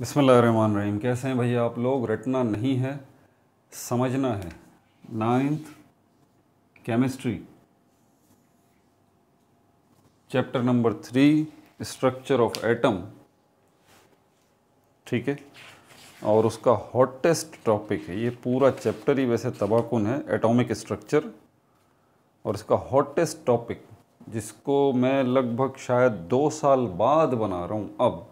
रहीम कैसे हैं भैया आप लोग रटना नहीं है समझना है ninth chemistry chapter number three structure of atom ठीक है और उसका हॉटेस्ट टॉपिक है ये पूरा चैप्टर ही वैसे तबाकुन है एटॉमिक स्ट्रक्चर और इसका हॉटेस्ट टॉपिक जिसको मैं लगभग शायद दो साल बाद बना रहा हूँ अब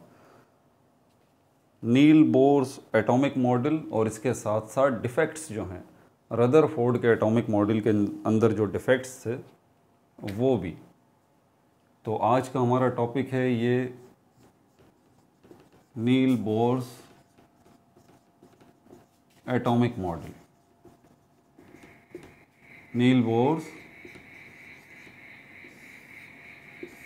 नील बोर्स एटॉमिक मॉडल और इसके साथ साथ डिफेक्ट्स जो हैं रदर फोर्ड के एटॉमिक मॉडल के अंदर जो डिफेक्ट्स थे वो भी तो आज का हमारा टॉपिक है ये Niels Bohr's atomic model Niels Bohr's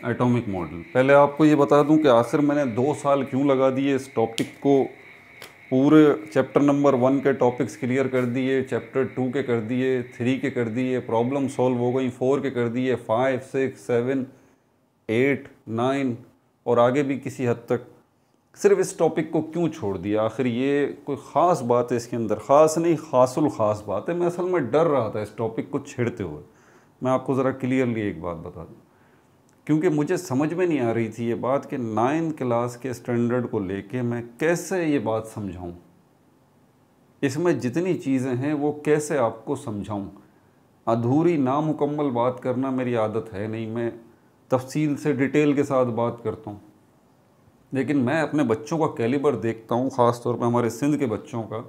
atomic model पहले आपको ये बता दूं कि आखिर मैंने दो साल क्यों लगा दिए इस टॉपिक को पूरे चैप्टर नंबर वन के टॉपिक्स क्लियर कर दिए चैप्टर टू के कर दिए थ्री के कर दिए प्रॉब्लम सॉल्व हो गई फोर के कर दिए five six seven eight nine और आगे भी किसी हद तक सिर्फ इस टॉपिक को क्यों छोड़ दिया आखिर ये कोई ख़ास बात है इसके अंदर ख़ास नहीं खासुल ख़ास बात है मैं असल में डर रहा था इस टॉपिक को छेड़ते हुए मैं आपको ज़रा क्लियरली एक बात बता दूँ क्योंकि मुझे समझ में नहीं आ रही थी ये बात कि नाइन्थ क्लास के स्टैंडर्ड को लेके मैं कैसे ये बात समझाऊं इसमें जितनी चीज़ें हैं वो कैसे आपको समझाऊं अधूरी नामुकम्मल बात करना मेरी आदत है नहीं मैं तफसील से डिटेल के साथ बात करता हूँ लेकिन मैं अपने बच्चों का कैलिबर देखता हूँ ख़ास तौर पर हमारे सिंध के बच्चों का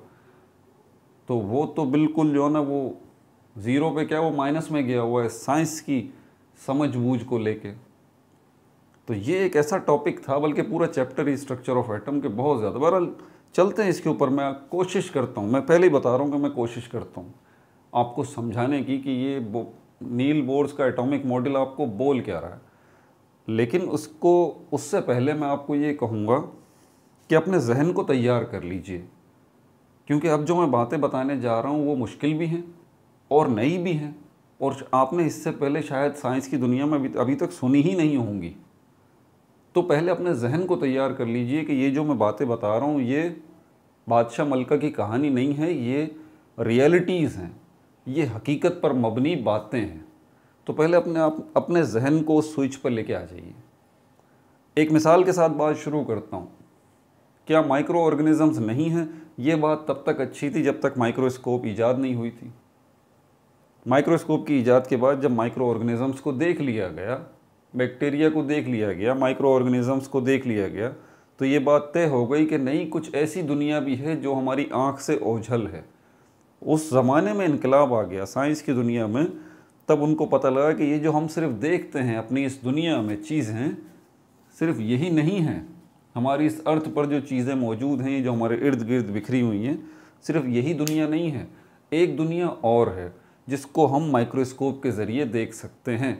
तो वो तो बिल्कुल जो है ना वो ज़ीरो पे क्या वो माइनस में गया हुआ है साइंस की समझ बूझ को लेके तो ये एक ऐसा टॉपिक था बल्कि पूरा चैप्टर ही स्ट्रक्चर ऑफ एटम के बहुत ज़्यादा बहरहाल चलते हैं इसके ऊपर मैं कोशिश करता हूँ मैं पहले ही बता रहा हूँ कि मैं कोशिश करता हूँ आपको समझाने की कि ये नील बोर्ड्स का एटॉमिक मॉडल आपको बोल क्या रहा है लेकिन उसको उससे पहले मैं आपको ये कहूँगा कि अपने जहन को तैयार कर लीजिए क्योंकि अब जो मैं बातें बताने जा रहा हूँ वो मुश्किल भी हैं और नई भी हैं और आपने इससे पहले शायद साइंस की दुनिया में अभी तक सुनी ही नहीं होंगी तो पहले अपने जहन को तैयार कर लीजिए कि ये जो मैं बातें बता रहा हूँ ये बादशाह मलका की कहानी नहीं है ये रियलिटीज़ हैं ये हकीकत पर मबनी बातें हैं तो पहले अपने आप अपने जहन को स्विच पर लेके आ जाइए एक मिसाल के साथ बात शुरू करता हूँ क्या माइक्रो ऑर्गेनिज़म्स नहीं हैं ये बात तब तक अच्छी थी जब तक माइक्रोस्कोप ईजाद नहीं हुई थी माइक्रोस्कोप की ईजाद के बाद जब माइक्रो ऑर्गेनिज़म्स को देख लिया गया बैक्टीरिया को देख लिया गया माइक्रो ऑर्गेनिज़म्स को देख लिया गया तो ये बात तय हो गई कि नहीं कुछ ऐसी दुनिया भी है जो हमारी आँख से ओझल है उस ज़माने में इनकलाब आ गया साइंस की दुनिया में तब उनको पता लगा कि ये जो हम सिर्फ देखते हैं अपनी इस दुनिया में चीज़ें सिर्फ यही नहीं हैं हमारी इस अर्थ पर जो चीज़ें मौजूद हैं जो हमारे इर्द गिर्द बिखरी हुई हैं सिर्फ यही दुनिया नहीं है एक दुनिया और है जिसको हम माइक्रोस्कोप के ज़रिए देख सकते हैं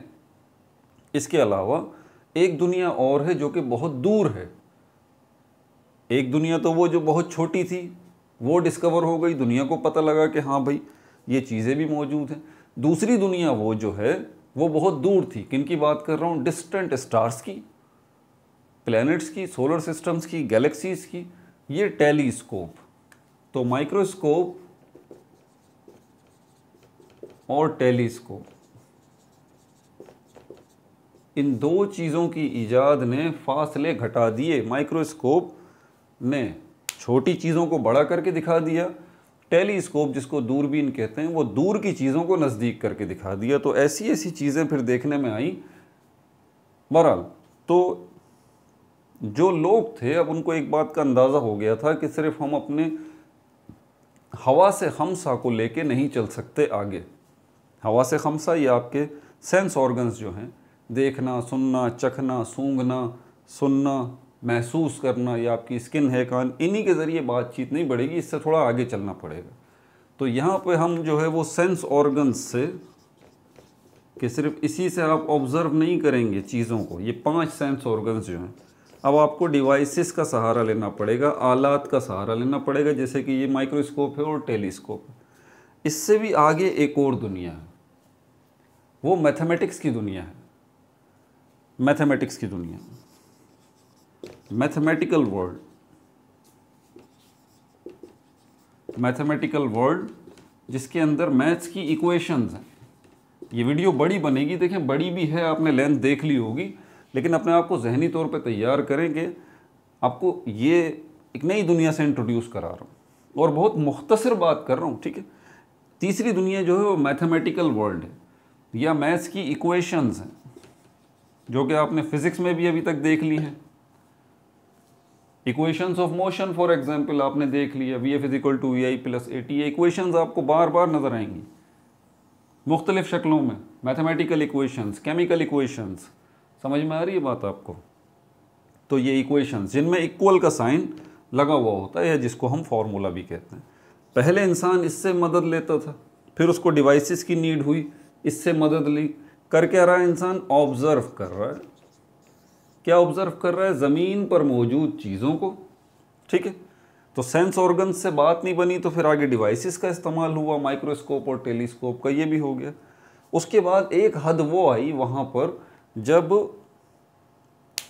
इसके अलावा एक दुनिया और है जो कि बहुत दूर है एक दुनिया तो वो जो बहुत छोटी थी वो डिस्कवर हो गई दुनिया को पता लगा कि हाँ भाई ये चीज़ें भी मौजूद हैं दूसरी दुनिया वो जो है वो बहुत दूर थी किन की बात कर रहा हूँ डिस्टेंट स्टार्स की प्लैनेट्स की सोलर सिस्टम्स की गैलेक्सीज की ये टेलीस्कोप तो माइक्रोस्कोप और टेलीस्कोप इन दो चीज़ों की ईजाद ने फासले घटा दिए माइक्रोस्कोप ने छोटी चीज़ों को बड़ा करके दिखा दिया टेलीस्कोप जिसको दूरबीन कहते हैं वो दूर की चीज़ों को नज़दीक करके दिखा दिया तो ऐसी ऐसी चीज़ें फिर देखने में आई बहरहाल तो जो लोग थे अब उनको एक बात का अंदाज़ा हो गया था कि सिर्फ हम अपने हवा से हमसा को लेके नहीं चल सकते आगे हवा से हमसा ये आपके सेंस ऑर्गन्स जो हैं देखना सुनना चखना सूंघना सुनना महसूस करना या आपकी स्किन है कान इन्हीं के ज़रिए बातचीत नहीं बढ़ेगी इससे थोड़ा आगे चलना पड़ेगा तो यहाँ पे हम जो है वो सेंस ऑर्गन्स से कि सिर्फ इसी से आप ऑब्ज़र्व नहीं करेंगे चीज़ों को ये पांच सेंस ऑर्गन्स जो हैं अब आपको डिवाइसेस का सहारा लेना पड़ेगा आलात का सहारा लेना पड़ेगा जैसे कि ये माइक्रोस्कोप है और टेलीस्कोप है इससे भी आगे एक और दुनिया है वो मैथमेटिक्स की दुनिया है मैथमेटिक्स की दुनिया मैथमेटिकल वर्ल्ड मैथमेटिकल वर्ल्ड जिसके अंदर मैथ्स की इक्वेशंस हैं ये वीडियो बड़ी बनेगी देखें बड़ी भी है आपने लेंथ देख ली होगी लेकिन अपने आप को जहनी तौर पे तैयार करें कि आपको ये एक नई दुनिया से इंट्रोड्यूस करा रहा हूँ और बहुत मुख्तसर बात कर रहा हूँ ठीक है तीसरी दुनिया जो है वो मैथमेटिकल वर्ल्ड है या मैथ्स की इक्वेशंस हैं जो कि आपने फिजिक्स में भी अभी तक देख ली है equations of motion for example आपने देख है V F equal two V I plus A T equation आपको बार बार नज़र आएंगी मुख्तलिफ शक्लों में मैथमेटिकल इक्वेशंस केमिकल इक्वेशंस समझ में आ रही है बात आपको तो ये इक्वेशंस जिनमें इक्वल का साइन लगा हुआ होता है जिसको हम फार्मूला भी कहते हैं पहले इंसान इससे मदद लेता था फिर उसको डिवाइसिस की नीड हुई इससे मदद ली कर क्या रहा है इंसान ऑब्जर्व कर रहा है क्या ऑब्जर्व कर रहा है ज़मीन पर मौजूद चीज़ों को ठीक है तो सेंस ऑर्गन से बात नहीं बनी तो फिर आगे डिवाइसेस का इस्तेमाल हुआ माइक्रोस्कोप और टेलीस्कोप का ये भी हो गया उसके बाद एक हद वो आई वहाँ पर जब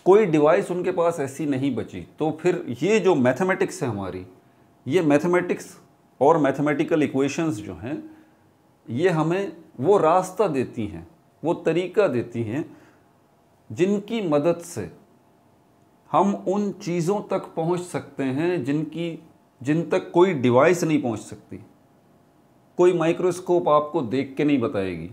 कोई डिवाइस उनके पास ऐसी नहीं बची तो फिर ये जो मैथमेटिक्स है हमारी ये मैथमेटिक्स और मैथमेटिकल इक्वेशंस जो हैं ये हमें वो रास्ता देती हैं वो तरीका देती हैं जिनकी मदद से हम उन चीज़ों तक पहुंच सकते हैं जिनकी जिन तक कोई डिवाइस नहीं पहुंच सकती कोई माइक्रोस्कोप आपको देख के नहीं बताएगी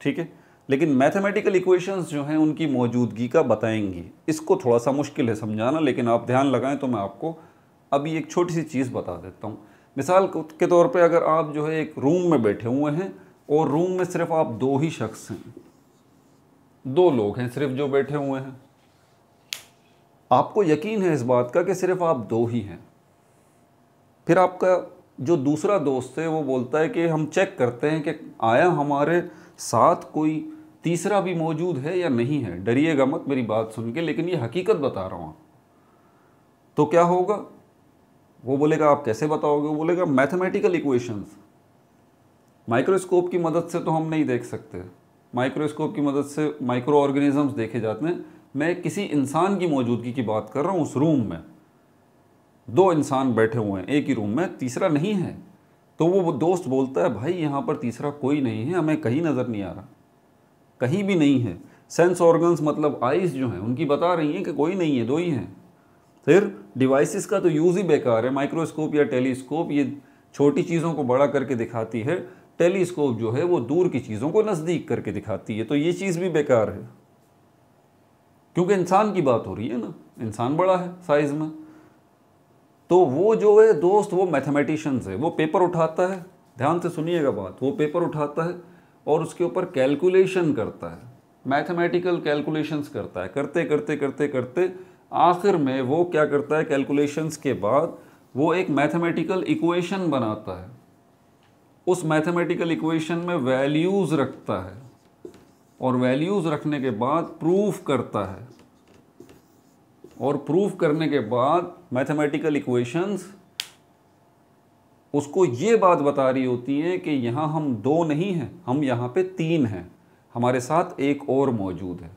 ठीक है लेकिन मैथमेटिकल इक्वेशंस जो हैं उनकी मौजूदगी का बताएंगी इसको थोड़ा सा मुश्किल है समझाना लेकिन आप ध्यान लगाएं तो मैं आपको अभी एक छोटी सी चीज़ बता देता हूँ मिसाल के तौर पे अगर आप जो है एक रूम में बैठे हुए हैं और रूम में सिर्फ आप दो ही शख्स हैं दो लोग हैं सिर्फ जो बैठे हुए हैं आपको यकीन है इस बात का कि सिर्फ आप दो ही हैं फिर आपका जो दूसरा दोस्त है वो बोलता है कि हम चेक करते हैं कि आया हमारे साथ कोई तीसरा भी मौजूद है या नहीं है डरिएगा मत मेरी बात सुन के लेकिन ये हकीकत बता रहा हूँ तो क्या होगा वो बोलेगा आप कैसे बताओगे वो बोलेगा मैथमेटिकल इक्वेशंस माइक्रोस्कोप की मदद से तो हम नहीं देख सकते माइक्रोस्कोप की मदद से माइक्रो ऑर्गेनिजम्स देखे जाते हैं मैं किसी इंसान की मौजूदगी की बात कर रहा हूँ उस रूम में दो इंसान बैठे हुए हैं एक ही रूम में तीसरा नहीं है तो वो दोस्त बोलता है भाई यहाँ पर तीसरा कोई नहीं है हमें कहीं नज़र नहीं आ रहा कहीं भी नहीं है सेंस ऑर्गन्स मतलब आइज जो हैं उनकी बता रही हैं कि कोई नहीं है दो ही हैं फिर डिवाइसेस का तो यूज़ ही बेकार है माइक्रोस्कोप या टेलीस्कोप ये छोटी चीज़ों को बड़ा करके दिखाती है टेलीस्कोप जो है वो दूर की चीज़ों को नज़दीक करके दिखाती है तो ये चीज़ भी बेकार है क्योंकि इंसान की बात हो रही है ना इंसान बड़ा है साइज़ में तो वो जो है दोस्त वो मैथमेटिशंस है वो पेपर उठाता है ध्यान से सुनिएगा बात वो पेपर उठाता है और उसके ऊपर कैलकुलेशन करता है मैथमेटिकल कैलकुलेशंस करता है करते करते करते करते आखिर में वो क्या करता है कैलकुलेशंस के बाद वो एक मैथमेटिकल इक्वेशन बनाता है उस मैथमेटिकल इक्वेशन में वैल्यूज़ रखता है और वैल्यूज़ रखने के बाद प्रूफ करता है और प्रूफ करने के बाद मैथमेटिकल इक्वेशंस उसको ये बात बता रही होती है कि यहाँ हम दो नहीं हैं हम यहाँ पे तीन हैं हमारे साथ एक और मौजूद है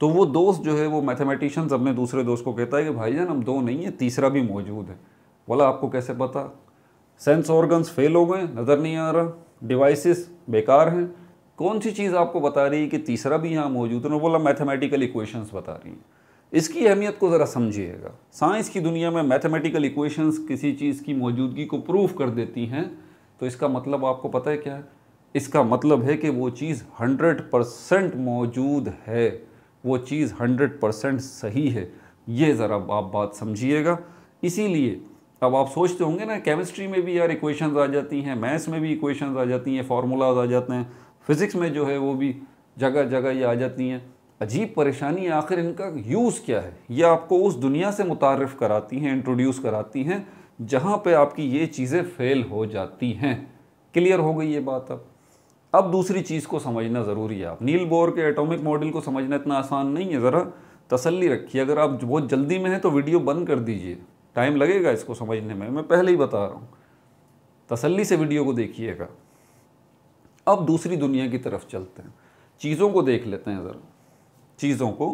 तो वो दोस्त जो है वो मैथमेटिशियंस अपने दूसरे दोस्त को कहता है कि भाईजान हम दो नहीं है तीसरा भी मौजूद है बोला आपको कैसे पता सेंस ऑर्गन्स फेल हो गए नज़र नहीं आ रहा डिवाइसेस बेकार हैं कौन सी चीज़ आपको बता रही है कि तीसरा भी यहाँ मौजूद है बोला मैथमेटिकल इक्वेशंस बता रही हैं इसकी अहमियत को ज़रा समझिएगा साइंस की दुनिया में मैथमेटिकल इक्वेशंस किसी चीज़ की मौजूदगी को प्रूव कर देती हैं तो इसका मतलब आपको पता है क्या है इसका मतलब है कि वो चीज़ हंड्रेड परसेंट मौजूद है वो चीज़ हंड्रेड परसेंट सही है ये ज़रा आप बात समझिएगा इसीलिए अब आप सोचते होंगे ना केमिस्ट्री में भी यार इक्वेशंस आ जाती हैं मैथ्स में भी इक्वेशंस आ जाती हैं फार्मूलाज आ जाते हैं फिज़िक्स में जो है वो भी जगह जगह ये आ जाती हैं अजीब परेशानी आखिर इनका यूज़ क्या है ये आपको उस दुनिया से मुतारफ़ कराती हैं इंट्रोड्यूस कराती हैं जहाँ पर आपकी ये चीज़ें फेल हो जाती हैं क्लियर हो गई ये बात अब अब दूसरी चीज़ को समझना ज़रूरी है आप नील बोर के एटॉमिक मॉडल को समझना इतना आसान नहीं है ज़रा तसल्ली रखिए अगर आप बहुत जल्दी में हैं तो वीडियो बंद कर दीजिए टाइम लगेगा इसको समझने में मैं पहले ही बता रहा हूँ तसल्ली से वीडियो को देखिएगा अब दूसरी दुनिया की तरफ चलते हैं चीज़ों को देख लेते हैं ज़रा चीज़ों को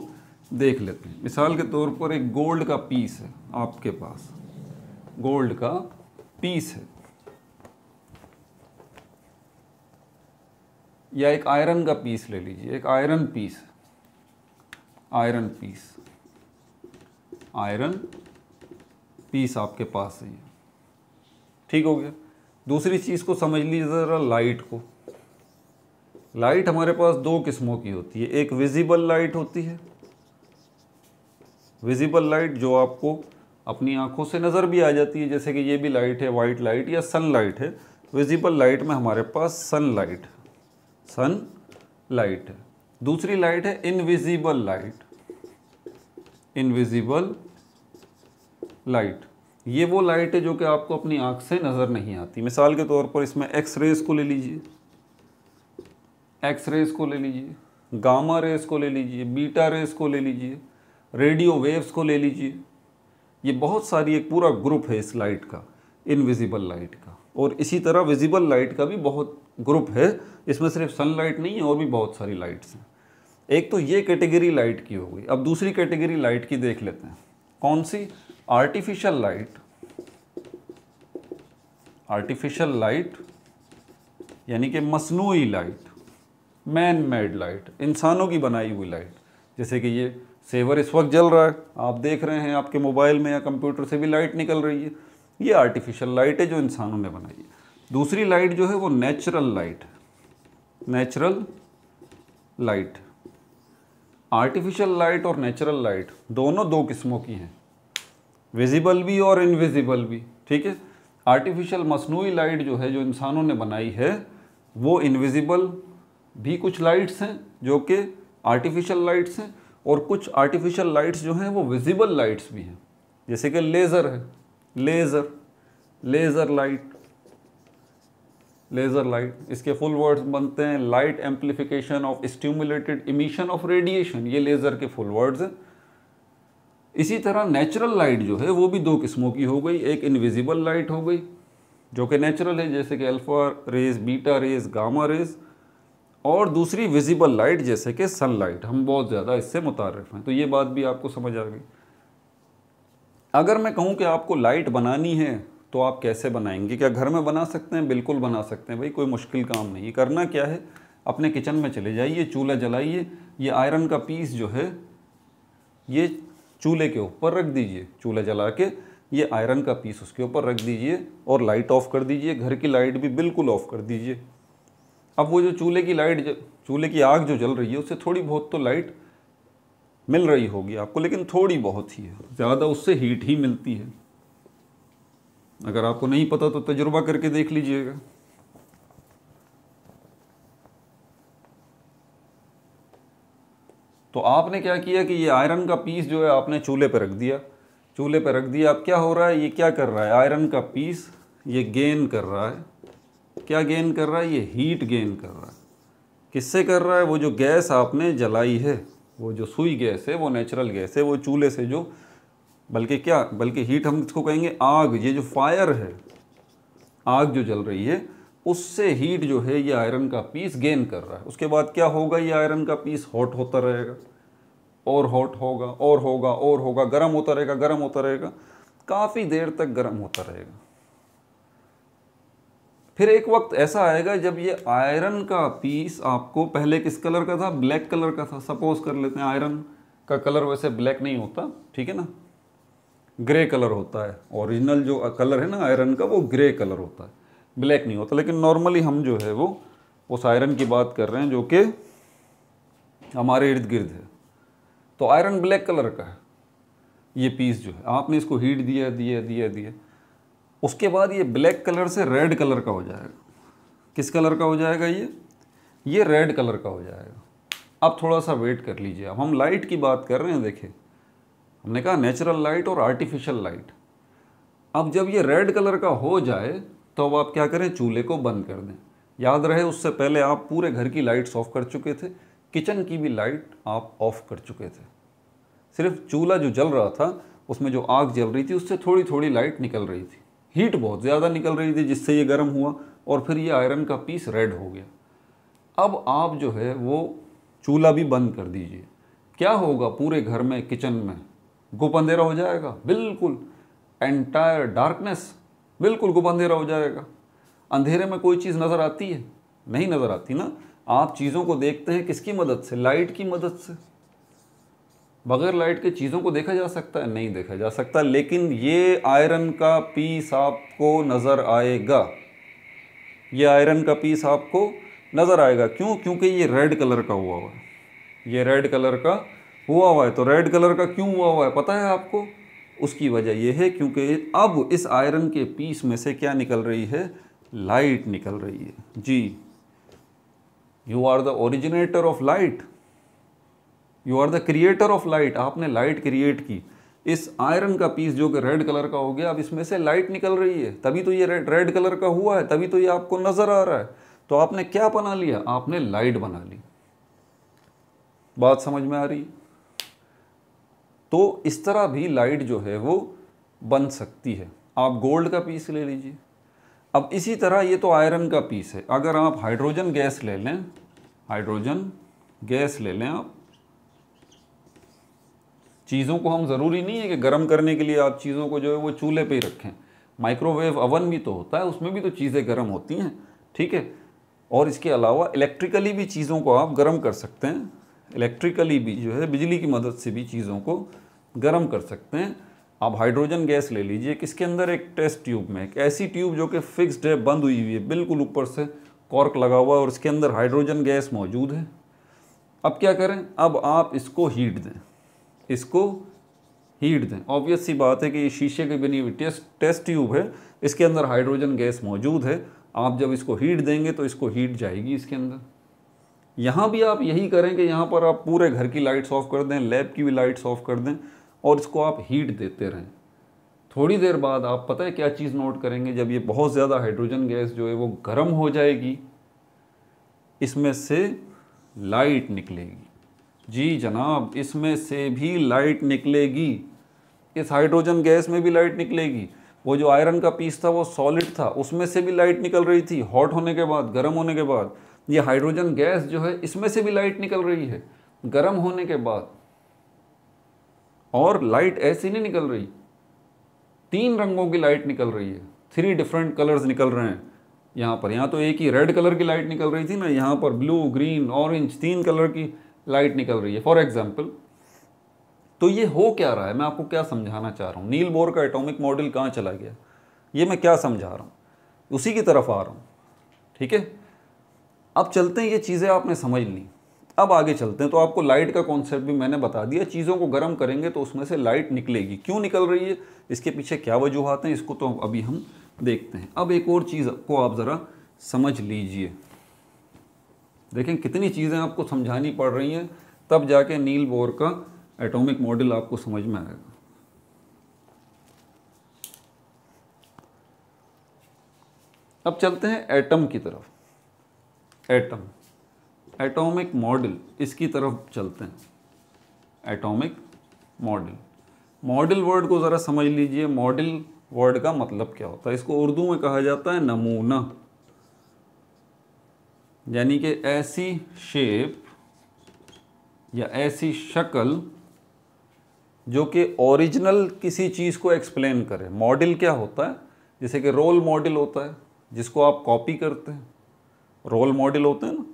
देख लेते हैं मिसाल के तौर पर एक गोल्ड का पीस है आपके पास गोल्ड का पीस है या एक आयरन का पीस ले लीजिए एक iron piece iron piece iron piece आपके पास है ठीक हो गया दूसरी चीज़ को समझ लीजिए ज़रा लाइट को लाइट हमारे पास दो किस्मों की होती है एक विजिबल लाइट होती है विजिबल लाइट जो आपको अपनी आंखों से नज़र भी आ जाती है जैसे कि ये भी लाइट है वाइट लाइट या सन लाइट है विजिबल लाइट में हमारे पास सन लाइट सन लाइट है दूसरी लाइट है इनविजिबल लाइट इनविजिबल लाइट ये वो लाइट है जो कि आपको अपनी आँख से नज़र नहीं आती मिसाल के तौर पर इसमें एक्स रेज को ले लीजिए एक्स रेज को ले लीजिए गामा रेज को ले लीजिए बीटा रेज को ले लीजिए रेडियो वेव्स को ले लीजिए ये बहुत सारी एक पूरा ग्रुप है इस लाइट का इनविजिबल लाइट का और इसी तरह विजिबल लाइट का भी बहुत ग्रुप है इसमें सिर्फ सनलाइट नहीं है और भी बहुत सारी लाइट्स हैं एक तो ये कैटेगरी लाइट की हो गई अब दूसरी कैटेगरी लाइट की देख लेते हैं कौन सी आर्टिफिशियल लाइट आर्टिफिशियल लाइट यानी कि मसनू लाइट मैन मेड लाइट इंसानों की बनाई हुई लाइट जैसे कि ये सेवर इस वक्त जल रहा है आप देख रहे हैं आपके मोबाइल में या कंप्यूटर से भी लाइट निकल रही है ये आर्टिफिशियल लाइट है जो इंसानों ने बनाई है दूसरी लाइट जो है वो नेचुरल लाइट है नेचुरल लाइट आर्टिफिशियल लाइट और नेचुरल लाइट दोनों दो किस्मों की हैं विजिबल भी और इनविजिबल भी ठीक है आर्टिफिशियल मसनू लाइट जो है जो इंसानों ने बनाई है वो इनविजिबल भी कुछ लाइट्स हैं जो कि आर्टिफिशियल लाइट्स हैं और कुछ आर्टिफिशियल लाइट्स जो हैं वो विजिबल लाइट्स भी हैं जैसे कि लेज़र है laser laser light laser light इसके फुल वर्ड्स बनते हैं light amplification of stimulated emission of radiation ये लेज़र के फुल वर्ड्स हैं इसी तरह नेचुरल लाइट जो है वो भी दो किस्मों की हो गई एक इनविजिबल लाइट हो गई जो कि नेचुरल है जैसे कि alpha rays beta rays gamma rays और दूसरी विजिबल लाइट जैसे कि सनलाइट हम बहुत ज़्यादा इससे मुतारफ़ हैं तो ये बात भी आपको समझ आ गई अगर मैं कहूँ कि आपको लाइट बनानी है तो आप कैसे बनाएंगे क्या घर में बना सकते हैं बिल्कुल बना सकते हैं भाई कोई मुश्किल काम नहीं करना क्या है अपने किचन में चले जाइए चूल्हा जलाइए ये आयरन का पीस जो है ये चूल्हे के ऊपर रख दीजिए चूल्हा जला के ये आयरन का पीस उसके ऊपर रख दीजिए और लाइट ऑफ़ कर दीजिए घर की लाइट भी बिल्कुल ऑफ़ कर दीजिए अब वो जो चूल्हे की लाइट चूल्हे की आग जो जल रही है उससे थोड़ी बहुत तो लाइट मिल रही होगी आपको लेकिन थोड़ी बहुत ही है ज़्यादा उससे हीट ही मिलती है अगर आपको नहीं पता तो तजुर्बा करके देख लीजिएगा तो आपने क्या किया कि ये आयरन का पीस जो है आपने चूल्हे पर रख दिया चूल्हे पर रख दिया अब क्या हो रहा है ये क्या कर रहा है आयरन का पीस ये गेन कर रहा है क्या गेन कर रहा है ये हीट गेन कर रहा है किससे कर रहा है वो जो गैस आपने जलाई है वो जो सुई गैस है वो नेचुरल गैस है वो चूल्हे से जो बल्कि क्या बल्कि हीट हम इसको कहेंगे आग ये जो फायर है आग जो जल रही है उससे हीट जो है ये आयरन का पीस गेन कर रहा है उसके बाद क्या होगा ये आयरन का पीस हॉट होता रहेगा और हॉट होगा और होगा और होगा गर्म होता रहेगा गर्म होता रहेगा काफ़ी देर तक गर्म होता रहेगा फिर एक वक्त ऐसा आएगा जब ये आयरन का पीस आपको पहले किस कलर का था ब्लैक कलर का था सपोज कर लेते हैं आयरन का कलर वैसे ब्लैक नहीं होता ठीक है ना ग्रे कलर होता है ओरिजिनल जो कलर है ना आयरन का वो ग्रे कलर होता है ब्लैक नहीं होता लेकिन नॉर्मली हम जो है वो उस आयरन की बात कर रहे हैं जो कि हमारे इर्द गिर्द है तो आयरन ब्लैक कलर का है ये पीस जो है आपने इसको हीट दिया दिया दिया दिया उसके बाद ये ब्लैक कलर से रेड कलर का हो जाएगा किस कलर का हो जाएगा ये ये रेड कलर का हो जाएगा अब थोड़ा सा वेट कर लीजिए अब हम लाइट की बात कर रहे हैं देखें हमने कहा नेचुरल लाइट और आर्टिफिशियल लाइट अब जब ये रेड कलर का हो जाए तो अब आप क्या करें चूल्हे को बंद कर दें याद रहे उससे पहले आप पूरे घर की लाइट्स ऑफ कर चुके थे किचन की भी लाइट आप ऑफ कर चुके थे सिर्फ चूल्हा जो जल रहा था उसमें जो आग जल रही थी उससे थोड़ी थोड़ी लाइट निकल रही थी हीट बहुत ज़्यादा निकल रही थी जिससे ये गर्म हुआ और फिर ये आयरन का पीस रेड हो गया अब आप जो है वो चूल्हा भी बंद कर दीजिए क्या होगा पूरे घर में किचन में गुप अंधेरा हो जाएगा बिल्कुल एंटायर डार्कनेस बिल्कुल गुप अंधेरा हो जाएगा अंधेरे में कोई चीज़ नज़र आती है नहीं नज़र आती ना आप चीज़ों को देखते हैं किसकी मदद से लाइट की मदद से बगैर लाइट के चीज़ों को देखा जा सकता है नहीं देखा जा सकता लेकिन ये आयरन का पीस आपको नज़र आएगा ये आयरन का पीस आपको नज़र आएगा क्यों क्योंकि ये रेड कलर का हुआ हुआ है ये रेड कलर का हुआ हुआ है तो रेड कलर का क्यों हुआ हुआ है पता है आपको उसकी वजह यह है क्योंकि अब इस आयरन के पीस में से क्या निकल रही है लाइट निकल रही है जी you are the originator of light you are the creator of light आपने लाइट क्रिएट की इस आयरन का पीस जो कि रेड कलर का हो गया अब इसमें से लाइट निकल रही है तभी तो ये रेड रेड कलर का हुआ है तभी तो ये आपको नज़र आ रहा है तो आपने क्या बना लिया आपने लाइट बना ली बात समझ में आ रही है तो इस तरह भी लाइट जो है वो बन सकती है आप गोल्ड का पीस ले लीजिए अब इसी तरह ये तो आयरन का पीस है अगर आप हाइड्रोजन गैस ले लें हाइड्रोजन गैस ले लें आप चीज़ों को हम ज़रूरी नहीं है कि गर्म करने के लिए आप चीज़ों को जो है वो चूल्हे पे ही रखें माइक्रोवेव अवन भी तो होता है उसमें भी तो चीज़ें गर्म होती हैं ठीक है और इसके अलावा इलेक्ट्रिकली भी चीज़ों को आप गर्म कर सकते हैं इलेक्ट्रिकली भी जो है बिजली की मदद से भी चीज़ों को गर्म कर सकते हैं आप हाइड्रोजन गैस ले लीजिए किसके अंदर एक टेस्ट ट्यूब में एक ऐसी ट्यूब जो कि फिक्स्ड है बंद हुई हुई है बिल्कुल ऊपर से कॉर्क लगा हुआ है और इसके अंदर हाइड्रोजन गैस मौजूद है अब क्या करें अब आप इसको हीट दें इसको हीट दें ऑब्वियस सी बात है कि ये शीशे की बनी हुई टेस्ट टेस्ट ट्यूब है इसके अंदर हाइड्रोजन गैस मौजूद है आप जब इसको हीट देंगे तो इसको हीट जाएगी इसके अंदर यहाँ भी आप यही करें कि यहाँ पर आप पूरे घर की लाइट्स ऑफ कर दें लैब की भी लाइट्स ऑफ कर दें और इसको आप हीट देते रहें थोड़ी देर बाद आप पता है क्या चीज़ नोट करेंगे जब ये बहुत ज़्यादा हाइड्रोजन गैस जो है वो गर्म हो जाएगी इसमें से लाइट निकलेगी जी जनाब इसमें से भी लाइट निकलेगी इस हाइड्रोजन गैस में भी लाइट निकलेगी वो जो आयरन का पीस था वो सॉलिड था उसमें से भी लाइट निकल रही थी हॉट होने के बाद गर्म होने के बाद ये हाइड्रोजन गैस जो है इसमें से भी लाइट निकल रही है गर्म होने के बाद और लाइट ऐसी नहीं निकल रही तीन रंगों की लाइट निकल रही है थ्री डिफरेंट कलर्स निकल रहे हैं यहाँ पर यहाँ तो एक ही रेड कलर की लाइट निकल रही थी ना यहाँ पर ब्लू ग्रीन ऑरेंज तीन कलर की लाइट निकल रही है फॉर एग्जाम्पल तो ये हो क्या रहा है मैं आपको क्या समझाना चाह रहा हूँ नील बोर का एटॉमिक मॉडल कहाँ चला गया ये मैं क्या समझा रहा हूँ उसी की तरफ आ रहा हूँ ठीक है अब चलते हैं ये चीज़ें आपने समझ ली अब आगे चलते हैं तो आपको लाइट का कॉन्सेप्ट भी मैंने बता दिया चीज़ों को गर्म करेंगे तो उसमें से लाइट निकलेगी क्यों निकल रही है इसके पीछे क्या वजूहत हैं इसको तो अभी हम देखते हैं अब एक और चीज़ को आप ज़रा समझ लीजिए देखें कितनी चीज़ें आपको समझानी पड़ रही हैं तब जाके नील बोर का एटॉमिक मॉडल आपको समझ में आएगा अब चलते हैं एटम की तरफ एटम एटॉमिक मॉडल इसकी तरफ चलते हैं एटॉमिक मॉडल मॉडल वर्ड को ज़रा समझ लीजिए मॉडल वर्ड का मतलब क्या होता है इसको उर्दू में कहा जाता है नमूना यानी कि ऐसी शेप या ऐसी शक्ल जो कि ओरिजिनल किसी चीज़ को एक्सप्लेन करे मॉडल क्या होता है जैसे कि रोल मॉडल होता है जिसको आप कॉपी करते हैं रोल मॉडल होते हैं ना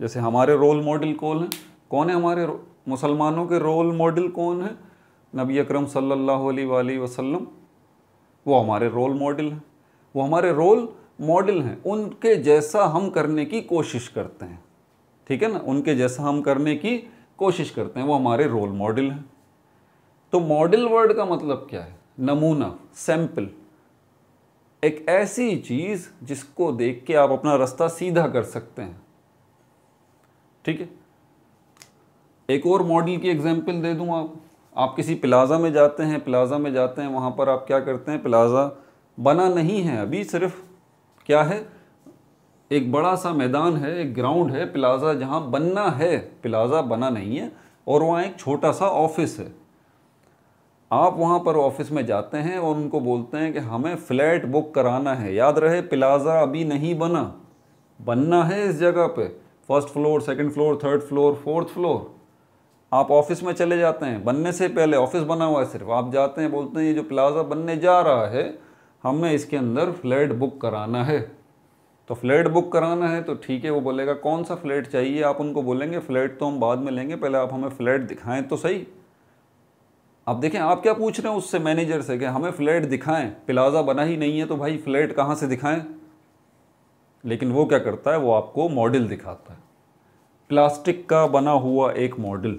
जैसे हमारे रोल मॉडल कौन हैं कौन है हमारे मुसलमानों के रोल मॉडल कौन है नबी अकरम सल्लल्लाहु अलैहि वसल्लम वो हमारे रोल मॉडल हैं वो हमारे रोल मॉडल हैं उनके जैसा हम करने की कोशिश करते हैं ठीक है ना उनके जैसा हम करने की कोशिश करते हैं वो हमारे रोल मॉडल हैं तो मॉडल वर्ड का मतलब क्या है नमूना सैम्पल एक ऐसी चीज़ जिसको देख के आप अपना रास्ता सीधा कर सकते हैं ठीक है एक और मॉडल की एग्जांपल दे दूं आप आप किसी प्लाज़ा में जाते हैं प्लाज़ा में जाते हैं वहाँ पर आप क्या करते हैं प्लाज़ा बना नहीं है अभी सिर्फ क्या है एक बड़ा सा मैदान है एक ग्राउंड है प्लाज़ा जहाँ बनना है प्लाज़ा बना नहीं है और वहाँ एक छोटा सा ऑफिस है आप वहाँ पर ऑफिस में जाते हैं और उनको बोलते हैं कि हमें फ्लैट बुक कराना है याद रहे प्लाजा अभी नहीं बना बनना है इस जगह पे first floor second floor third floor fourth floor आप ऑफिस में चले जाते हैं बनने से पहले ऑफिस बना हुआ है सिर्फ आप जाते हैं बोलते हैं ये जो प्लाजा बनने जा रहा है हमें इसके अंदर फ्लैट बुक कराना है तो फ्लैट बुक कराना है तो ठीक है वो बोलेगा कौन सा फ्लैट चाहिए आप उनको बोलेंगे फ्लैट तो हम बाद में लेंगे पहले आप हमें फ्लैट दिखाएं तो सही अब देखें आप क्या पूछ रहे हैं उससे मैनेजर से कि हमें फ्लैट दिखाएं प्लाजा बना ही नहीं है तो भाई फ्लैट कहाँ से दिखाएं लेकिन वो क्या करता है वो आपको मॉडल दिखाता है प्लास्टिक का बना हुआ एक मॉडल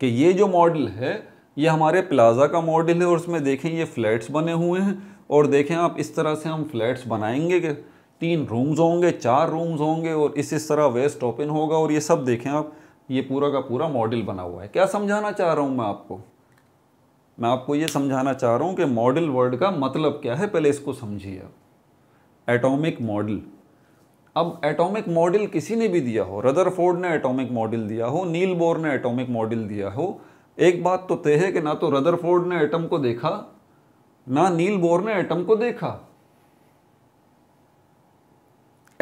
कि ये जो मॉडल है ये हमारे प्लाजा का मॉडल है और उसमें देखें ये फ्लैट्स बने हुए हैं और देखें आप इस तरह से हम फ्लैट्स बनाएंगे कि तीन रूम्स होंगे चार रूम्स होंगे और इस इस तरह वेस्ट ओपन होगा और ये सब देखें आप ये पूरा का पूरा मॉडल बना हुआ है क्या समझाना चाह रहा हूँ मैं आपको मैं आपको ये समझाना चाह रहा हूँ कि मॉडल वर्ड का मतलब क्या है पहले इसको समझिए आप एटॉमिक मॉडल अब एटॉमिक मॉडल किसी ने भी दिया हो रदरफोर्ड ने एटॉमिक मॉडल दिया हो नील बोर ने एटॉमिक मॉडल दिया हो एक बात तो तय है कि ना तो रदरफोर्ड ने एटम को देखा ना नील बोर ने एटम को देखा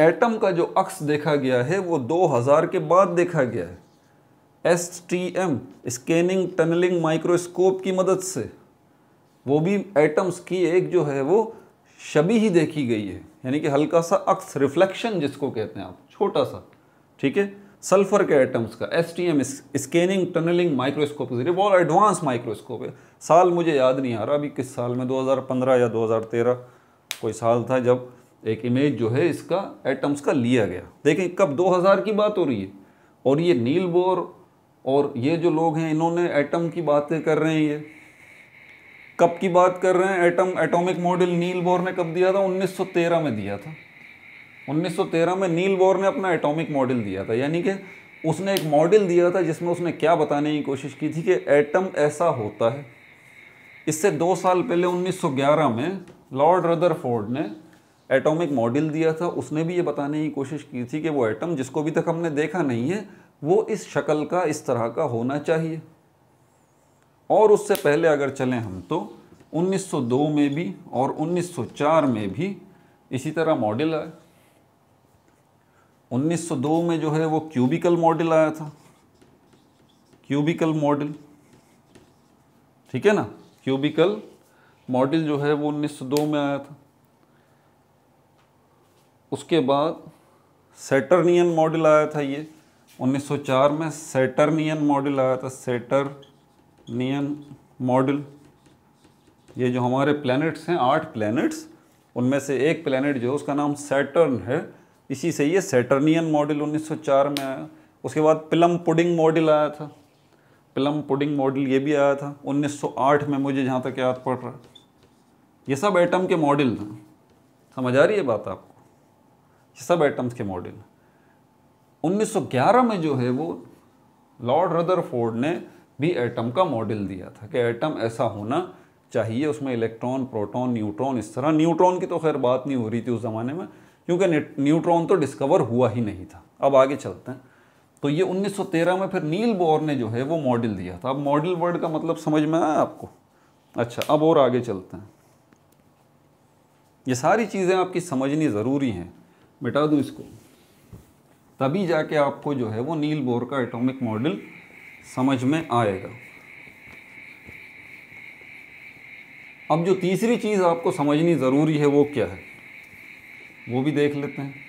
एटम का जो अक्स देखा गया है वो 2000 के बाद देखा गया है S T M scanning tunnelling microscope की मदद से वो भी एटम्स की एक जो है वो छबी ही देखी गई है यानी कि हल्का सा अक्स रिफ्लेक्शन जिसको कहते हैं आप छोटा सा ठीक है सल्फर के एटम्स का S T M scanning tunnelling microscope के जरिए बहुत एडवांस माइक्रोस्कोप है साल मुझे याद नहीं आ रहा अभी किस साल में 2015 या 2013 कोई साल था जब एक इमेज जो है इसका एटम्स का लिया गया देखें कब 2000 की बात हो रही है और ये नील बोर और ये जो लोग हैं इन्होंने एटम की बातें कर रहे हैं ये कब की बात कर रहे हैं atom atomic model Niels Bohr ने कब दिया था 1913 में दिया था 1913 में नील बोर ने अपना एटॉमिक मॉडल दिया था यानी कि उसने एक मॉडल दिया था जिसमें उसने क्या बताने की कोशिश की थी कि एटम ऐसा होता है इससे दो साल पहले 1911 में लॉर्ड रदरफोर्ड ने एटॉमिक मॉडल दिया था उसने भी ये बताने की कोशिश की थी कि वो एटम जिसको अभी तक हमने देखा नहीं है वो इस शक्ल का इस तरह का होना चाहिए और उससे पहले अगर चलें हम तो 1902 में भी और 1904 में भी इसी तरह मॉडल आए 1902 में जो है वो क्यूबिकल मॉडल आया था क्यूबिकल मॉडल ठीक है ना क्यूबिकल मॉडल जो है वो 1902 में आया था उसके बाद सेटर्नियन मॉडल आया था ये 1904 में सेटरनियन मॉडल आया था सेटर्नियन मॉडल ये जो हमारे प्लैनेट्स हैं आठ प्लैनेट्स उनमें से एक प्लैनेट जो है उसका नाम सेटर्न है इसी से ये सैटर्नियन मॉडल 1904 में आया उसके बाद पिलम पुडिंग मॉडल आया था पिलम पुडिंग मॉडल ये भी आया था 1908 में मुझे जहाँ तक याद पड़ रहा है ये सब एटम के मॉडल समझ आ रही है बात आपको ये सब एटम्स के मॉडल हैं 1911 में जो है वो लॉर्ड रदरफोर्ड ने भी एटम का मॉडल दिया था कि एटम ऐसा होना चाहिए उसमें इलेक्ट्रॉन प्रोटॉन न्यूट्रॉन इस तरह न्यूट्रॉन की तो खैर बात नहीं हो रही थी उस ज़माने में क्योंकि न्यूट्रॉन तो डिस्कवर हुआ ही नहीं था अब आगे चलते हैं तो ये 1913 में फिर नील बोर ने जो है वो मॉडल दिया था अब मॉडल वर्ड का मतलब समझ में आया आपको अच्छा अब और आगे चलते हैं ये सारी चीज़ें आपकी समझनी ज़रूरी हैं मिटा दूँ इसको तभी जाके आपको जो है वो नील बोर का एटॉमिक मॉडल समझ में आएगा अब जो तीसरी चीज़ आपको समझनी ज़रूरी है वो क्या है वो भी देख लेते हैं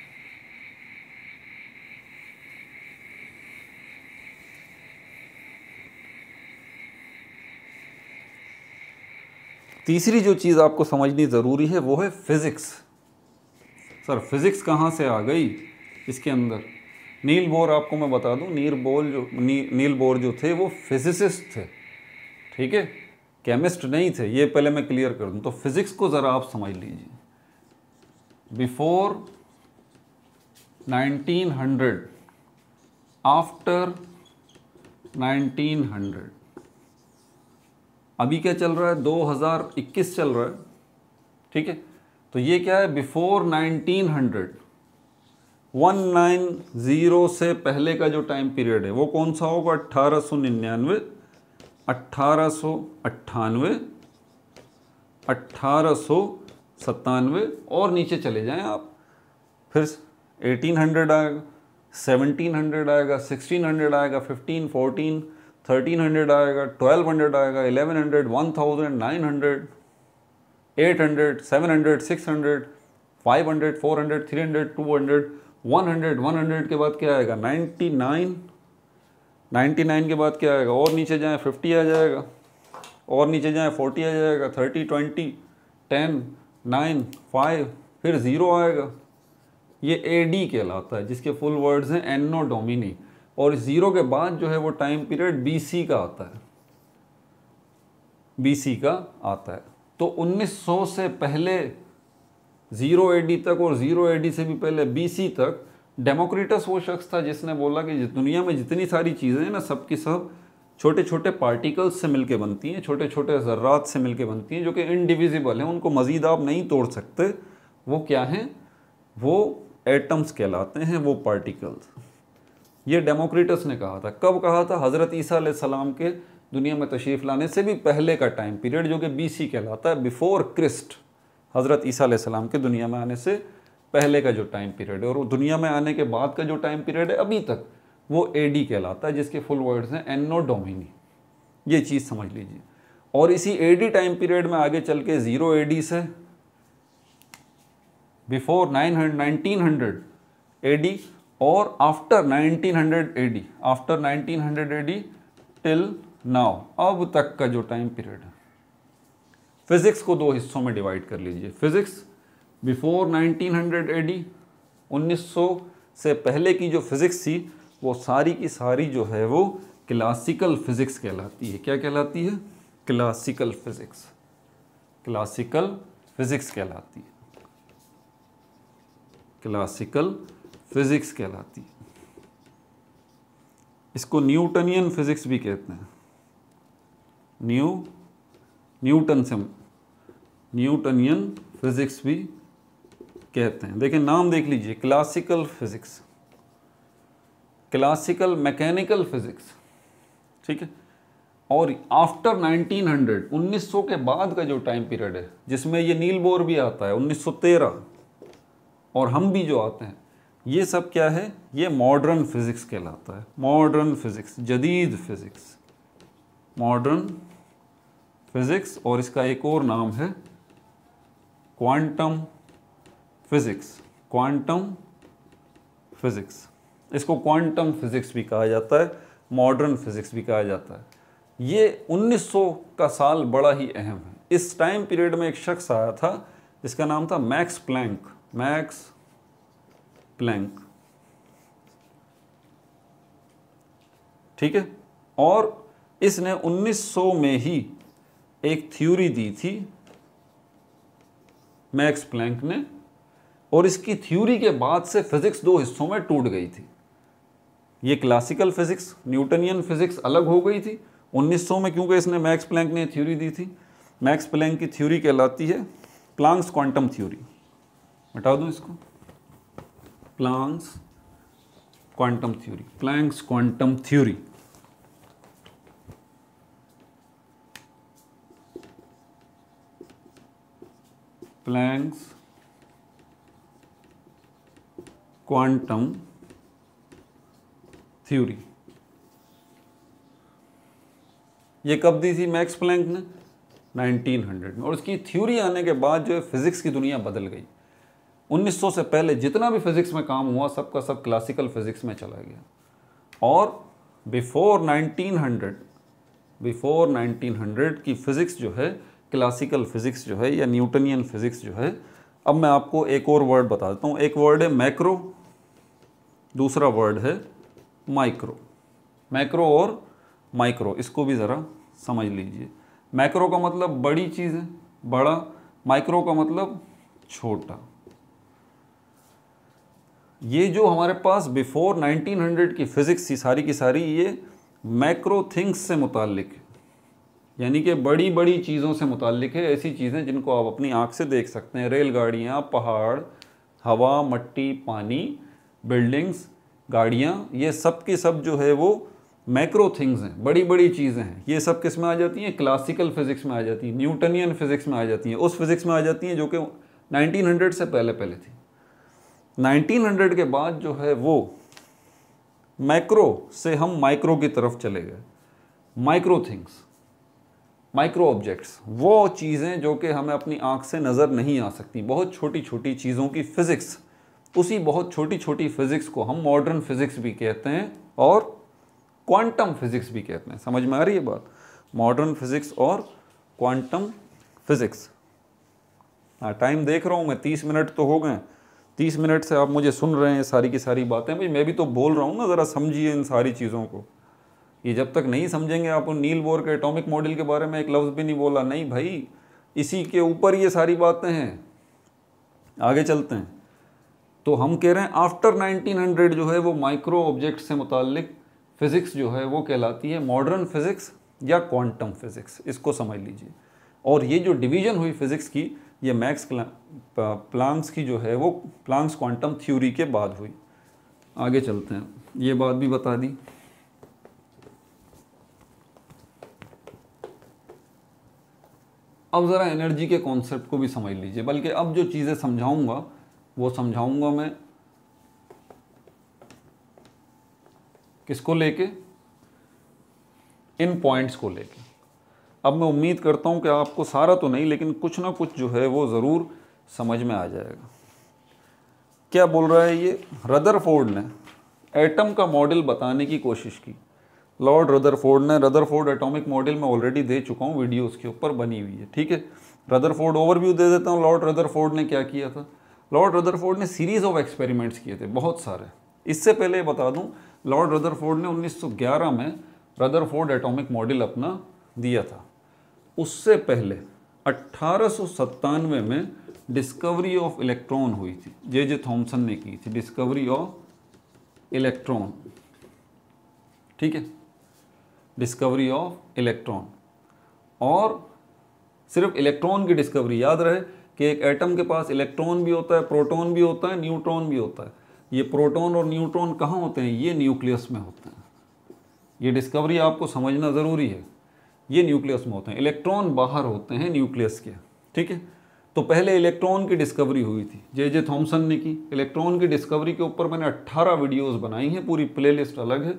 तीसरी जो चीज़ आपको समझनी ज़रूरी है वो है फिज़िक्स सर फिज़िक्स कहां से आ गई इसके अंदर नील बोर आपको मैं बता दूं नील बोर जो नी, नील बोर जो थे वो फिजिसिस्ट थे ठीक है केमिस्ट नहीं थे ये पहले मैं क्लियर कर दूं तो फिजिक्स को ज़रा आप समझ लीजिए बिफोर 1900 आफ्टर 1900 अभी क्या चल रहा है 2021 चल रहा है ठीक है तो ये क्या है बिफोर 1900 190 से पहले का जो टाइम पीरियड है वो कौन सा होगा अट्ठारह सौ निन्यानवे अट्ठारह सौ अट्ठानवे अट्ठारह सौ सत्तानवे और नीचे चले जाएं आप फिर 1800 आएगा 1700 आएगा 1600 आएगा 15 14 1300 आएगा 1200 आएगा 1100 हंड्रेड फाइव 800 700 600 500 400 300 200 100 100 के बाद क्या आएगा 99 99 के बाद क्या आएगा और नीचे जाएँ 50 आ जाएगा और नीचे जाएँ 40 आ जाएगा 30 20 10 9 5 फिर ज़ीरो आएगा ये ए डी कहलाता है जिसके फुल वर्ड्स हैं एनो डोमिनी और ज़ीरो के बाद जो है वो टाइम पीरियड बी सी का आता है बी सी का आता है तो 1900 से पहले जीरो ए तक और जीरो ए से भी पहले बी तक डेमोक्रेटस वो शख्स था जिसने बोला कि दुनिया में जितनी सारी चीज़ें हैं ना सब की सब छोटे छोटे पार्टिकल्स से मिलके बनती हैं छोटे छोटे ज़र्रात से मिलके बनती हैं जो कि इनडिविजिबल हैं उनको मज़ीद आप नहीं तोड़ सकते वो क्या हैं वो एटम्स कहलाते हैं वो पार्टिकल्स ये डेमोक्रेटस ने कहा था कब कहा था हज़रत ईसा सलाम के दुनिया में तशरीफ़ लाने से भी पहले का टाइम पीरियड जो कि बी कहलाता है बिफ़ोर क्रिस्ट हज़रत ईसा सलाम के दुनिया में आने से पहले का जो टाइम पीरियड है और दुनिया में आने के बाद का जो टाइम पीरियड है अभी तक वो ए डी कहलाता है जिसके फुल वर्ड्स हैं एनो डोमिनी ये चीज़ समझ लीजिए और इसी ए डी टाइम पीरियड में आगे चल के ज़ीरो ए डी से before nine hundred nineteen hundred A D और after nineteen hundred A D after nineteen hundred A D till now अब तक का जो टाइम पीरियड है फिजिक्स को दो हिस्सों में डिवाइड कर लीजिए फिजिक्स बिफोर 1900 एडी 1900 से पहले की जो फिज़िक्स थी वो सारी की सारी जो है वो क्लासिकल फिज़िक्स कहलाती है क्या कहलाती है क्लासिकल फिज़िक्स क्लासिकल फिज़िक्स कहलाती है क्लासिकल फिज़िक्स कहलाती है इसको न्यूटनियन फिज़िक्स भी कहते हैं न्यू न्यूटन से हम न्यूटनियन फिजिक्स भी कहते हैं देखिए नाम देख लीजिए classical physics classical mechanical physics ठीक है और आफ्टर 1900 1900 के बाद का जो टाइम पीरियड है जिसमें ये नील बोर भी आता है 1913 और हम भी जो आते हैं ये सब क्या है ये मॉडर्न फिज़िक्स कहलाता है मॉडर्न फिज़िक्स जदीद फिज़िक्स मॉडर्न फिज़िक्स और इसका एक और नाम है क्वांटम फिज़िक्स क्वांटम फिज़िक्स इसको क्वांटम फिज़िक्स भी कहा जाता है मॉडर्न फिज़िक्स भी कहा जाता है ये 1900 का साल बड़ा ही अहम है इस टाइम पीरियड में एक शख्स आया था जिसका नाम था मैक्स प्लैंक मैक्स प्लैंक ठीक है और इसने 1900 में ही एक थ्योरी दी थी मैक्स प्लैंक ने और इसकी थ्योरी के बाद से फिज़िक्स दो हिस्सों में टूट गई थी ये क्लासिकल फिज़िक्स न्यूटनियन फिज़िक्स अलग हो गई थी 1900 में क्योंकि इसने मैक्स प्लैंक ने थ्योरी दी थी मैक्स प्लैंक की थ्योरी कहलाती है प्लांक्स क्वांटम थ्योरी बता दूं इसको Planck's quantum theory Planck's quantum theory Planck's quantum theory ये कब दी थी मैक्स प्लैंक ने 1900 में और उसकी थ्योरी आने के बाद जो है फिज़िक्स की दुनिया बदल गई 1900 से पहले जितना भी फिज़िक्स में काम हुआ सबका सब क्लासिकल फिज़िक्स में चला गया और बिफोर 1900 बिफोर 1900 की फिज़िक्स जो है क्लासिकल फिज़िक्स जो है या न्यूटनियन फिज़िक्स जो है अब मैं आपको एक और वर्ड बता देता हूँ एक वर्ड है मैक्रो दूसरा वर्ड है माइक्रो मैक्रो और माइक्रो इसको भी ज़रा समझ लीजिए मैक्रो का मतलब बड़ी चीज़ है बड़ा माइक्रो का मतलब छोटा ये जो हमारे पास बिफोर 1900 की फिज़िक्स थी सारी की सारी ये मैक्रो थिंग्स से मुतल है यानी कि बड़ी बड़ी चीज़ों से मुतल है ऐसी चीज़ें जिनको आप अपनी आँख से देख सकते हैं रेलगाड़ियाँ पहाड़ हवा मट्टी पानी बिल्डिंग्स गाड़ियाँ ये सब की सब जो है वो मैक्रो थिंग्स हैं बड़ी बड़ी चीज़ें हैं ये सब किस में आ जाती हैं क्लासिकल फिज़िक्स में आ जाती हैं न्यूटनियन फिज़िक्स में आ जाती हैं उस फिज़िक्स में आ जाती हैं जो कि 1900 से पहले पहले थी 1900 के बाद जो है वो मैक्रो से हम माइक्रो की तरफ चले गए माइक्रो थिंग्स माइक्रो ऑब्जेक्ट्स वो चीज़ें जो कि हमें अपनी आंख से नज़र नहीं आ सकती बहुत छोटी छोटी चीज़ों की फ़िज़िक्स उसी बहुत छोटी छोटी फ़िज़िक्स को हम मॉडर्न फ़िज़िक्स भी कहते हैं और क्वांटम फ़िज़िक्स भी कहते हैं समझ में आ रही है बात मॉडर्न फ़िज़िक्स और क्वांटम फ़िज़िक्स हाँ टाइम देख रहा हूँ मैं तीस मिनट तो हो गए तीस मिनट से आप मुझे सुन रहे हैं सारी की सारी बातें भाई मैं भी तो बोल रहा हूँ ना ज़रा समझिए इन सारी चीज़ों को ये जब तक नहीं समझेंगे आप नील बोर के एटॉमिक मॉडल के बारे में एक लफ्ज़ भी नहीं बोला नहीं भाई इसी के ऊपर ये सारी बातें हैं आगे चलते हैं तो हम कह रहे हैं आफ्टर 1900 जो है वो माइक्रो ऑब्जेक्ट से मुतक फ़िज़िक्स जो है वो कहलाती है मॉडर्न फ़िज़िक्स या क्वांटम फ़िज़िक्स इसको समझ लीजिए और ये जो डिवीज़न हुई फ़िज़िक्स की ये मैक्स प्लांक्स की जो है वो प्लांक्स क्वांटम थ्योरी के बाद हुई आगे चलते हैं ये बात भी बता दी अब ज़रा एनर्जी के कॉन्सेप्ट को भी समझ लीजिए बल्कि अब जो चीज़ें समझाऊंगा वो समझाऊंगा मैं किसको लेके इन पॉइंट्स को लेके अब मैं उम्मीद करता हूँ कि आपको सारा तो नहीं लेकिन कुछ ना कुछ जो है वो ज़रूर समझ में आ जाएगा क्या बोल रहा है ये रदरफोर्ड ने एटम का मॉडल बताने की कोशिश की लॉर्ड रदरफोर्ड ने रदरफोर्ड एटॉमिक मॉडल में ऑलरेडी दे चुका हूँ वीडियो उसके ऊपर बनी हुई है ठीक है रदरफोर्ड ओवरव्यू दे देता हूँ लॉर्ड रदरफोर्ड ने क्या किया था लॉर्ड रदरफोर्ड ने सीरीज़ ऑफ एक्सपेरिमेंट्स किए थे बहुत सारे इससे पहले बता दूँ लॉर्ड रदरफोर्ड ने 1911 में रदरफोर्ड एटॉमिक मॉडल अपना दिया था उससे पहले अट्ठारह में डिस्कवरी ऑफ इलेक्ट्रॉन हुई थी जे जे थॉम्सन ने की थी डिस्कवरी ऑफ इलेक्ट्रॉन ठीक है डिस्कवरी ऑफ इलेक्ट्रॉन और सिर्फ इलेक्ट्रॉन की डिस्कवरी याद रहे कि एक एटम के पास इलेक्ट्रॉन भी होता है प्रोटॉन भी होता है न्यूट्रॉन भी होता है ये प्रोटॉन और न्यूट्रॉन कहाँ होते हैं ये न्यूक्लियस में होते हैं ये डिस्कवरी आपको समझना ज़रूरी है ये न्यूक्लियस में होते हैं इलेक्ट्रॉन बाहर होते हैं न्यूक्लियस के ठीक है तो पहले इलेक्ट्रॉन की डिस्कवरी हुई थी जे जे थॉम्सन ने की इलेक्ट्रॉन की डिस्कवरी के ऊपर मैंने 18 वीडियोस बनाई हैं पूरी प्लेलिस्ट अलग है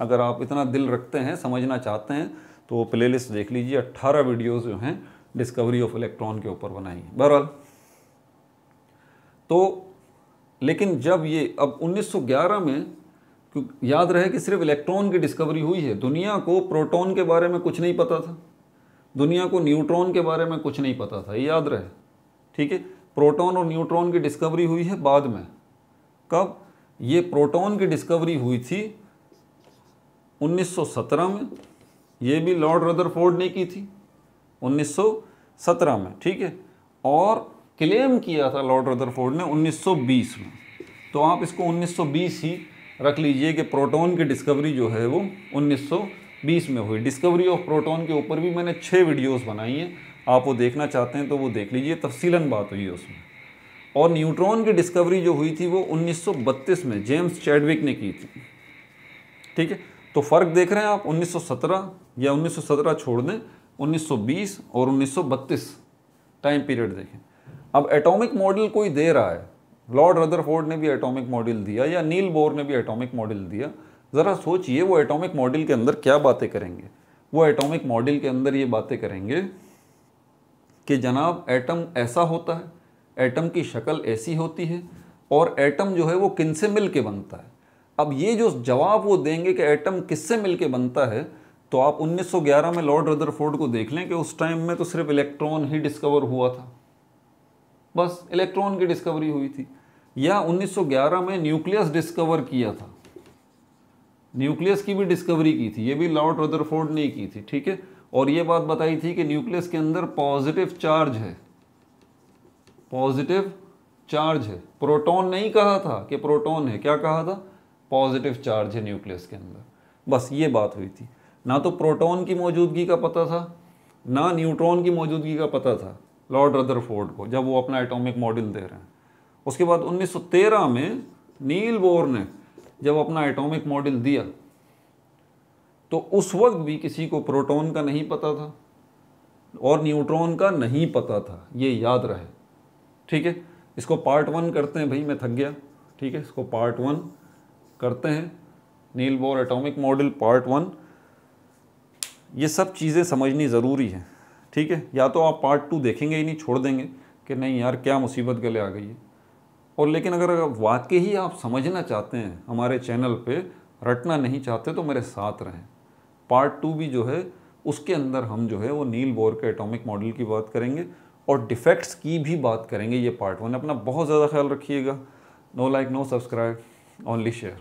अगर आप इतना दिल रखते हैं समझना चाहते हैं तो प्लेलिस्ट देख लीजिए अट्ठारह वीडियोज़ जो हैं डिस्कवरी ऑफ इलेक्ट्रॉन के ऊपर बनाई हैं बहरहाल तो लेकिन जब ये अब 1911 में याद रहे कि सिर्फ इलेक्ट्रॉन की डिस्कवरी हुई है दुनिया को प्रोटॉन के बारे में कुछ नहीं पता था दुनिया को न्यूट्रॉन के बारे में कुछ नहीं पता था ये याद रहे ठीक है प्रोटॉन और न्यूट्रॉन की डिस्कवरी हुई है बाद में कब ये प्रोटॉन की डिस्कवरी हुई थी 1917 में ये भी लॉर्ड रदरफोर्ड ने की थी 1917 में ठीक है और क्लेम किया था लॉर्ड रदरफोर्ड ने 1920 में तो आप इसको 1920 ही रख लीजिए कि प्रोटॉन की डिस्कवरी जो है वो 1920 में हुई डिस्कवरी ऑफ प्रोटॉन के ऊपर भी मैंने छः वीडियोस बनाई हैं आप वो देखना चाहते हैं तो वो देख लीजिए तफसीला बात हुई है उसमें और न्यूट्रॉन की डिस्कवरी जो हुई थी वो 1932 में जेम्स चैडविक ने की थी ठीक है तो फ़र्क देख रहे हैं आप 1917 या 1917 छोड़ दें 1920 और 1932 टाइम पीरियड देखें अब एटॉमिक मॉडल कोई दे रहा है लॉर्ड रदरफोर्ड ने भी एटॉमिक मॉडल दिया या नील बोर ने भी एटॉमिक मॉडल दिया ज़रा सोचिए वो एटॉमिक मॉडल के अंदर क्या बातें करेंगे वो एटॉमिक मॉडल के अंदर ये बातें करेंगे कि जनाब एटम ऐसा होता है एटम की शक्ल ऐसी होती है और एटम जो है वो किन से मिल के बनता है अब ये जो जवाब वो देंगे कि एटम किससे मिलके बनता है तो आप 1911 में लॉर्ड रदरफोर्ड को देख लें कि उस टाइम में तो सिर्फ इलेक्ट्रॉन ही डिस्कवर हुआ था बस इलेक्ट्रॉन की डिस्कवरी हुई थी या 1911 में न्यूक्लियस डिस्कवर किया था न्यूक्लियस की भी डिस्कवरी की थी ये भी लॉर्ड रदरफोर्ड ने की थी ठीक है और ये बात बताई थी कि न्यूक्लियस के अंदर पॉजिटिव चार्ज है पॉजिटिव चार्ज है प्रोटोन नहीं कहा था कि प्रोटोन है क्या कहा था पॉजिटिव चार्ज है न्यूक्लियस के अंदर बस ये बात हुई थी ना तो प्रोटॉन की मौजूदगी का पता था ना न्यूट्रॉन की मौजूदगी का पता था लॉर्ड रदरफोर्ड को जब वो अपना एटॉमिक मॉडल दे रहे हैं उसके बाद 1913 में नील बोर ने जब अपना एटॉमिक मॉडल दिया तो उस वक्त भी किसी को प्रोटॉन का नहीं पता था और न्यूट्रॉन का नहीं पता था ये याद रहे ठीक है इसको पार्ट वन करते हैं भाई मैं थक गया ठीक है इसको पार्ट वन करते हैं Niels Bohr atomic model part one ये सब चीज़ें समझनी ज़रूरी है ठीक है या तो आप पार्ट टू देखेंगे ही नहीं छोड़ देंगे कि नहीं यार क्या मुसीबत गले आ गई है और लेकिन अगर वाकई ही आप समझना चाहते हैं हमारे चैनल पे रटना नहीं चाहते तो मेरे साथ रहें पार्ट टू भी जो है उसके अंदर हम जो है वो नील बोर के एटॉमिक मॉडल की बात करेंगे और डिफेक्ट्स की भी बात करेंगे ये पार्ट वन अपना बहुत ज़्यादा ख्याल रखिएगा no like no subscribe only share.